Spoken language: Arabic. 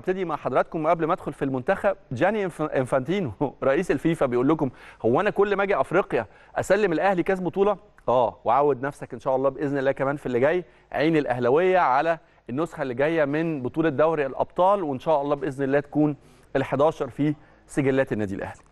ابتدي مع حضراتكم قبل ما ادخل في المنتخب جاني انفانتينو رئيس الفيفا بيقول لكم هو انا كل ما اجي افريقيا اسلم الاهلي كاس بطوله اه وعود نفسك ان شاء الله باذن الله كمان في اللي جاي عين الاهلاويه على النسخه اللي جايه من بطوله دوري الابطال وان شاء الله باذن الله تكون ال11 في سجلات النادي الاهلي